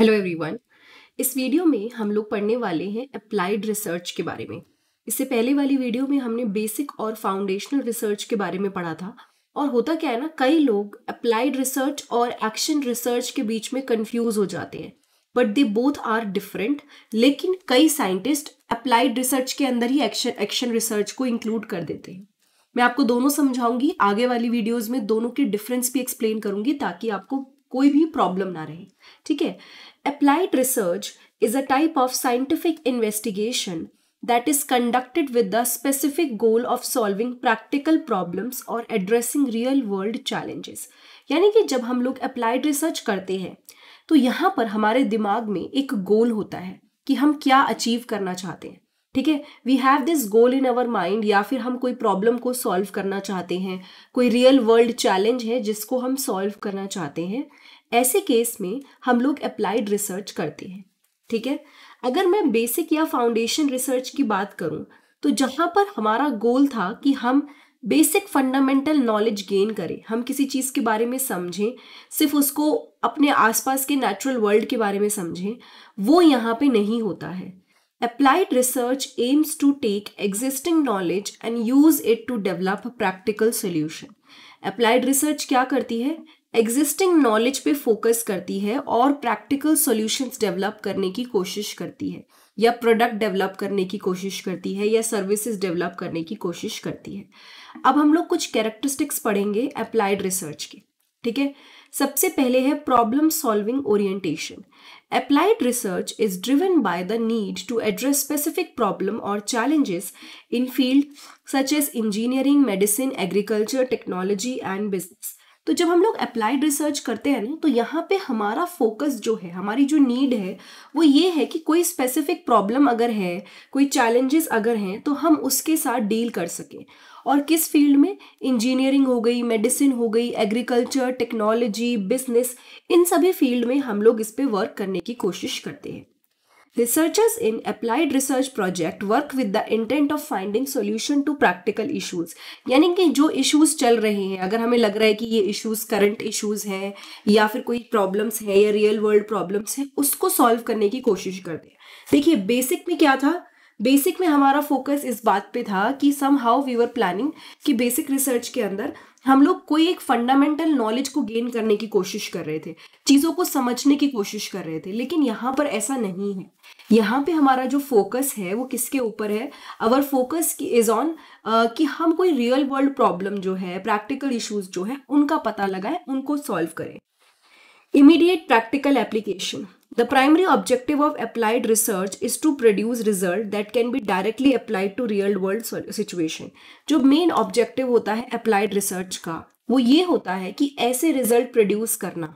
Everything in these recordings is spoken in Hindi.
हेलो एवरीवन इस वीडियो में हम लोग पढ़ने वाले हैं अप्लाइड रिसर्च के बारे में इससे पहले वाली वीडियो में हमने बेसिक और फाउंडेशनल रिसर्च के बारे में पढ़ा था और होता क्या है ना कई लोग अप्लाइड रिसर्च और एक्शन रिसर्च के बीच में कंफ्यूज हो जाते हैं but they both are different लेकिन कई साइंटिस्ट अप्लाइड रिसर्च के अंदर ही एक्शन एक्शन रिसर्च को इंक्लूड कर देते हैं मैं आपको दोनों समझाऊंगी आगे वाली वीडियोस में दोनों के डिफरेंस भी एक्सप्लेन करूंगी ताकि आपको कोई भी प्रॉब्लम ना रहे ठीक है applied research is a type of scientific investigation that is conducted with the specific goal of solving practical problems और एड्रेसिंग रियल वर्ल्ड चैलेंजेस यानी कि जब हम लोग अप्लाइड रिसर्च करते हैं तो यहाँ पर हमारे दिमाग में एक गोल होता है कि हम क्या अचीव करना चाहते हैं ठीक है we have this goal in our mind या फिर हम कोई प्रॉब्लम को सॉल्व करना चाहते हैं कोई रियल वर्ल्ड चैलेंज है जिसको हम सॉल्व करना चाहते हैं ऐसे केस में हम लोग अप्लाइड रिसर्च करते हैं ठीक है अगर मैं बेसिक या फाउंडेशन रिसर्च की बात करूं तो जहां पर हमारा गोल था कि हम बेसिक फंडामेंटल नॉलेज गेन करें हम किसी चीज़ के बारे में समझें सिर्फ उसको अपने आसपास के नेचुरल वर्ल्ड के बारे में समझें वो यहाँ पे नहीं होता है Applied research aims to take existing knowledge and use it to develop a practical solution. Applied research क्या करती है Existing knowledge पे focus करती है और practical solutions develop करने की कोशिश करती है या product develop करने की कोशिश करती है या services develop करने की कोशिश करती है अब हम लोग कुछ characteristics पढ़ेंगे applied research के ठीक है सबसे पहले है problem solving orientation applied research is driven by the need to address specific problem और challenges in field such as engineering medicine agriculture technology and business तो जब हम लोग अप्लाइड रिसर्च करते हैं ना तो यहाँ पे हमारा फोकस जो है हमारी जो नीड है वो ये है कि कोई स्पेसिफिक प्रॉब्लम अगर है कोई चैलेंजेस अगर हैं तो हम उसके साथ डील कर सकें और किस फील्ड में इंजीनियरिंग हो गई मेडिसिन हो गई एग्रीकल्चर टेक्नोलॉजी बिजनेस इन सभी फील्ड में हम लोग इस पर वर्क करने की कोशिश करते हैं researchers in applied research project work with the intent of finding solution to practical issues यानी कि जो इशूज चल रहे हैं अगर हमें लग रहा है कि ये इशूज करंट इशूज हैं या फिर कोई प्रॉब्लम्स है या रियल वर्ल्ड प्रॉब्लम्स है उसको सॉल्व करने की कोशिश करते हैं देखिए बेसिक में क्या था बेसिक में हमारा फोकस इस बात पे था कि somehow we were planning कि बेसिक रिसर्च के अंदर हम लोग कोई एक फंडामेंटल नॉलेज को गेन करने की कोशिश कर रहे थे चीज़ों को समझने की कोशिश कर रहे थे लेकिन यहाँ पर ऐसा नहीं है यहाँ पे हमारा जो फोकस है वो किसके ऊपर है अवर फोकस इज ऑन कि हम कोई रियल वर्ल्ड प्रॉब्लम जो है प्रैक्टिकल इश्यूज जो है उनका पता लगाएं उनको सॉल्व करें immediate practical application The primary objective of applied research is to produce result that can be directly applied to real world situation. जो main objective होता है applied research का वो ये होता है कि ऐसे result produce करना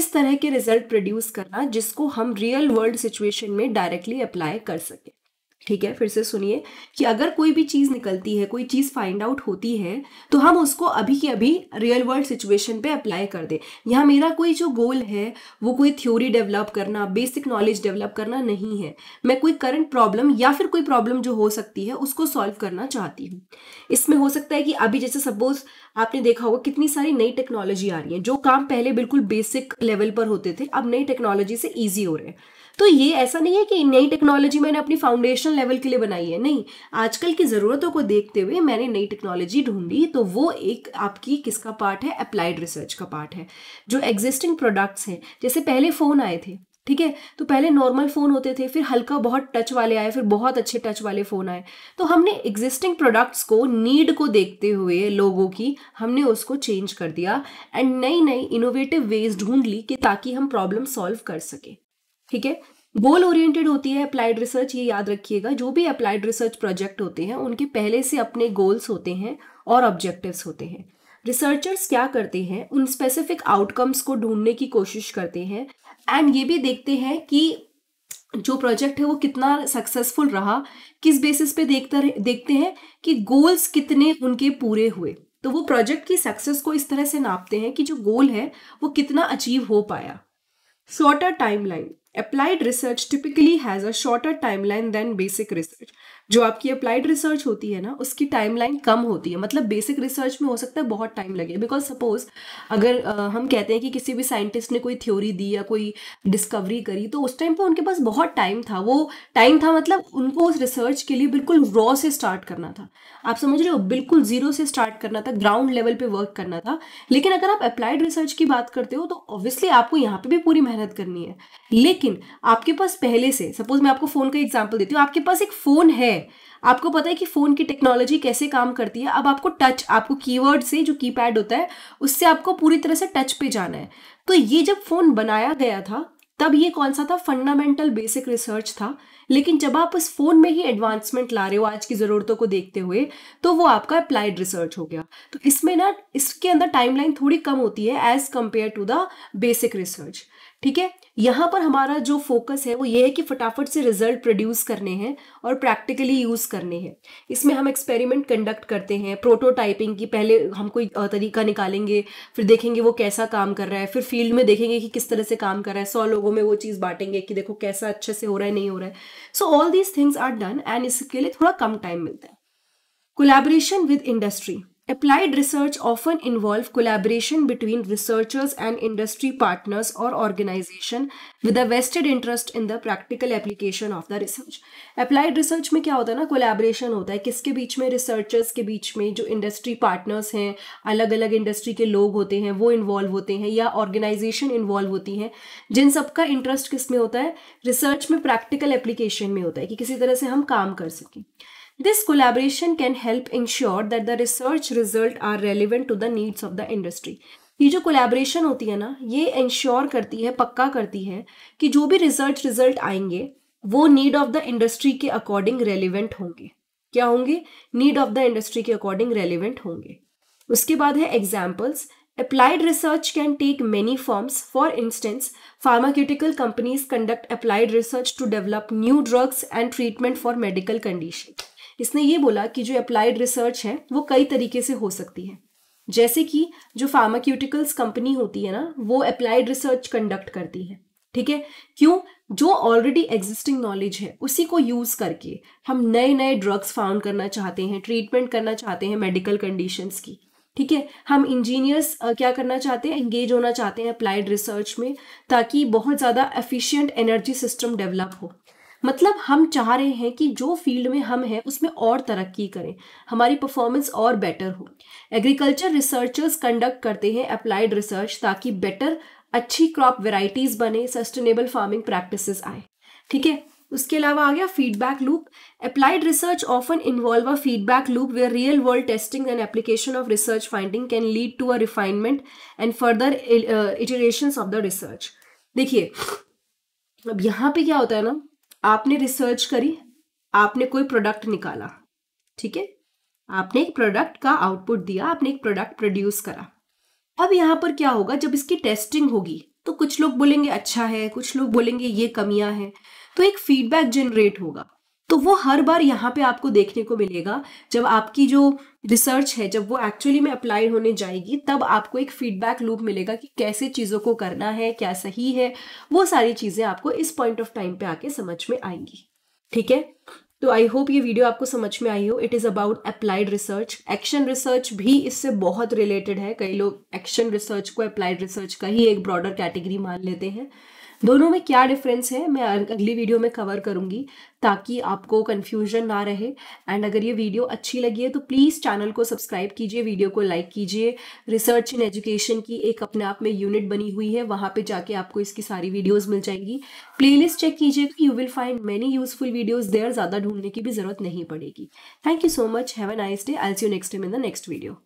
इस तरह के result produce करना जिसको हम real world situation में directly apply कर सकें ठीक है फिर से सुनिए कि अगर कोई भी चीज़ निकलती है कोई चीज़ फाइंड आउट होती है तो हम उसको अभी के अभी रियल वर्ल्ड सिचुएशन पे अप्लाई कर दें यहाँ मेरा कोई जो गोल है वो कोई थ्योरी डेवलप करना बेसिक नॉलेज डेवलप करना नहीं है मैं कोई करंट प्रॉब्लम या फिर कोई प्रॉब्लम जो हो सकती है उसको सॉल्व करना चाहती हूँ इसमें हो सकता है कि अभी जैसे सपोज आपने देखा होगा कितनी सारी नई टेक्नोलॉजी आ रही है जो काम पहले बिल्कुल बेसिक लेवल पर होते थे अब नई टेक्नोलॉजी से ईजी हो रहे हैं तो ये ऐसा नहीं है कि नई टेक्नोलॉजी मैंने अपनी फाउंडेशन लेवल के लिए बनाई है नहीं आजकल की ज़रूरतों को देखते हुए मैंने नई टेक्नोलॉजी ढूंढी तो वो एक आपकी किसका पार्ट है अप्लाइड रिसर्च का पार्ट है जो एग्जिस्टिंग प्रोडक्ट्स हैं जैसे पहले फ़ोन आए थे ठीक है तो पहले नॉर्मल फ़ोन होते थे फिर हल्का बहुत टच वाले आए फिर बहुत अच्छे टच वाले फ़ोन आए तो हमने एग्जिस्टिंग प्रोडक्ट्स को नीड को देखते हुए लोगों की हमने उसको चेंज कर दिया एंड नई नई इनोवेटिव वेज ढूंढ ली कि ताकि हम प्रॉब्लम सॉल्व कर सकें ठीक है गोल ओरिएंटेड होती है अप्लाइड रिसर्च ये याद रखिएगा जो भी अप्लाइड रिसर्च प्रोजेक्ट होते हैं उनके पहले से अपने गोल्स होते हैं और ऑब्जेक्टिव्स होते हैं रिसर्चर्स क्या करते हैं उन स्पेसिफिक आउटकम्स को ढूंढने की कोशिश करते हैं एंड ये भी देखते हैं कि जो प्रोजेक्ट है वो कितना सक्सेसफुल रहा किस बेसिस पे देखता देखते हैं कि गोल्स कितने उनके पूरे हुए तो वो प्रोजेक्ट की सक्सेस को इस तरह से नापते हैं कि जो गोल है वो कितना अचीव हो पाया shorter timeline applied research typically has a shorter timeline than basic research जो आपकी अप्लाइड रिसर्च होती है ना उसकी टाइमलाइन कम होती है मतलब बेसिक रिसर्च में हो सकता है बहुत टाइम लगे बिकॉज सपोज अगर आ, हम कहते हैं कि किसी भी साइंटिस्ट ने कोई थ्योरी दी या कोई डिस्कवरी करी तो उस टाइम पर उनके पास बहुत टाइम था वो टाइम था मतलब उनको उस रिसर्च के लिए बिल्कुल रॉ से स्टार्ट करना था आप समझ रहे हो बिल्कुल ज़ीरो से स्टार्ट करना था ग्राउंड लेवल पर वर्क करना था लेकिन अगर आप अप्लाइड रिसर्च की बात करते हो तो ऑब्वियसली आपको यहाँ पर भी पूरी मेहनत करनी है लेकिन आपके पास पहले से सपोज मैं आपको फ़ोन का एग्जाम्पल देती हूँ आपके पास एक फ़ोन है है आपको पता है कि फ़ोन की टेक्नोलॉजी कैसे काम करती है अब आपको टच आपको कीवर्ड से जो कीपैड होता है उससे आपको पूरी तरह से टच पे जाना है तो ये जब फ़ोन बनाया गया था तब ये कौन सा था फंडामेंटल बेसिक रिसर्च था लेकिन जब आप उस फोन में ही एडवांसमेंट ला रहे हो आज की ज़रूरतों को देखते हुए तो वो आपका अप्लाइड रिसर्च हो गया तो इसमें ना इसके अंदर टाइमलाइन थोड़ी कम होती है as compare to the basic research ठीक है यहाँ पर हमारा जो फोकस है वो ये है कि फटाफट से रिजल्ट प्रोड्यूस करने हैं और प्रैक्टिकली यूज़ करने हैं इसमें हम एक्सपेरिमेंट कंडक्ट करते हैं प्रोटोटाइपिंग की पहले हम कोई तरीका निकालेंगे फिर देखेंगे वो कैसा काम कर रहा है फिर फील्ड में देखेंगे कि किस तरह से काम कर रहा है सौ लोग लोगों में वो चीज़ बांटेंगे कि देखो कैसा अच्छे से हो रहा है नहीं हो रहा है so all these things are done and इसके लिए थोड़ा कम टाइम मिलता है collaboration with industry Applied research often involve collaboration between researchers and industry partners or organization with a vested interest in the practical application of the research. Applied research में क्या होता है ना collaboration होता है किसके बीच में researchers के बीच में जो industry partners हैं अलग अलग industry के लोग होते हैं वो involve होते हैं या organization involve होती हैं जिन सबका interest किस में होता है research में practical application में होता है कि किसी तरह से हम काम कर सकें this collaboration can help ensure that the research result are relevant to the needs of the industry ये जो कोलेब्रेशन होती है ना ये इंश्योर करती है पक्का करती है कि जो भी रिजल्ट रिजल्ट आएंगे वो नीड ऑफ द इंडस्ट्री के अकॉर्डिंग रेलिवेंट होंगे क्या होंगे नीड ऑफ द इंडस्ट्री के अकॉर्डिंग रेलिवेंट होंगे उसके बाद है examples applied research can take many forms for instance pharmaceutical companies conduct applied research to develop new drugs and treatment for medical condition इसने ये बोला कि जो अप्लाइड रिसर्च है वो कई तरीके से हो सकती है जैसे कि जो फार्माक्यूटिकल्स कंपनी होती है ना वो अप्लाइड रिसर्च कंडक्ट करती है ठीक है क्यों जो ऑलरेडी एग्जिस्टिंग नॉलेज है उसी को यूज़ करके हम नए नए ड्रग्स फाउंड करना चाहते हैं ट्रीटमेंट करना चाहते हैं मेडिकल कंडीशंस की ठीक है हम इंजीनियर्स क्या करना चाहते हैं एंगेज होना चाहते हैं अप्लाइड रिसर्च में ताकि बहुत ज़्यादा एफिशिएंट एनर्जी सिस्टम डेवलप हो मतलब हम चाह रहे हैं कि जो फील्ड में हम हैं उसमें और तरक्की करें हमारी परफॉर्मेंस और बेटर हो एग्रीकल्चर रिसर्चर्स कंडक्ट करते हैं अप्लाइड रिसर्च ताकि बेटर अच्छी क्रॉप वेराइटीज़ बने सस्टेनेबल फार्मिंग प्रैक्टिस आए ठीक है उसके अलावा आ गया feedback loop applied research often involve a feedback loop where real world testing and application of research finding can lead to a refinement and further iteration of the research देखिए अब यहाँ पे क्या होता है ना आपने रिसर्च करी आपने कोई प्रोडक्ट निकाला ठीक है आपने एक प्रोडक्ट का आउटपुट दिया आपने एक प्रोडक्ट प्रोड्यूस करा अब यहाँ पर क्या होगा जब इसकी टेस्टिंग होगी तो कुछ लोग बोलेंगे अच्छा है कुछ लोग बोलेंगे ये कमियां हैं तो एक फीडबैक जनरेट होगा तो वो हर बार यहाँ पे आपको देखने को मिलेगा जब आपकी जो रिसर्च है जब वो एक्चुअली में अप्लाई होने जाएगी तब आपको एक फीडबैक लूप मिलेगा कि कैसे चीज़ों को करना है क्या सही है वो सारी चीज़ें आपको इस पॉइंट ऑफ टाइम पे आके समझ में आएंगी ठीक है तो आई होप ये वीडियो आपको समझ में आई हो it is about applied research action research भी इससे बहुत रिलेटेड है कई लोग एक्शन रिसर्च को अप्लाइड रिसर्च का ही एक ब्रॉडर कैटेगरी मान लेते हैं दोनों में क्या डिफरेंस है मैं अगली वीडियो में कवर करूँगी ताकि आपको कन्फ्यूजन ना रहे एंड अगर ये वीडियो अच्छी लगी है तो प्लीज़ चैनल को सब्सक्राइब कीजिए वीडियो को लाइक कीजिए रिसर्च इन एजुकेशन की एक अपने आप में यूनिट बनी हुई है वहाँ पे जाके आपको इसकी सारी वीडियोस मिल जाएंगी प्लेलिस्ट चेक कीजिए you will find many useful videos there ज़्यादा ढूंढने की भी ज़रूरत नहीं पड़ेगी thank you so much have a nice day I see you next time in the next video